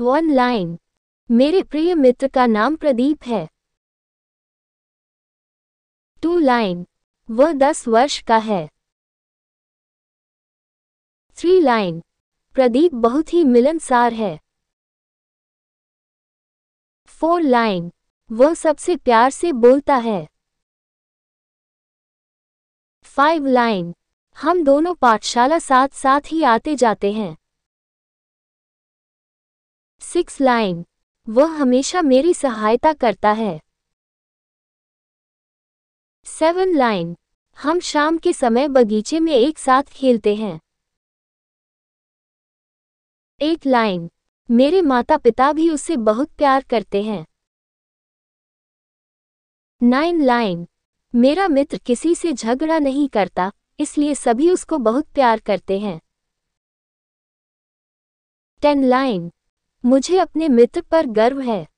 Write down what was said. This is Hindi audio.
वन लाइन मेरे प्रिय मित्र का नाम प्रदीप है टू लाइन वह दस वर्ष का है थ्री लाइन प्रदीप बहुत ही मिलनसार है फोर लाइन वह सबसे प्यार से बोलता है फाइव लाइन हम दोनों पाठशाला साथ साथ ही आते जाते हैं सिक्स लाइन वह हमेशा मेरी सहायता करता है सेवन लाइन हम शाम के समय बगीचे में एक साथ खेलते हैं एट लाइन मेरे माता पिता भी उससे बहुत प्यार करते हैं नाइन लाइन मेरा मित्र किसी से झगड़ा नहीं करता इसलिए सभी उसको बहुत प्यार करते हैं टेन लाइन मुझे अपने मित्र पर गर्व है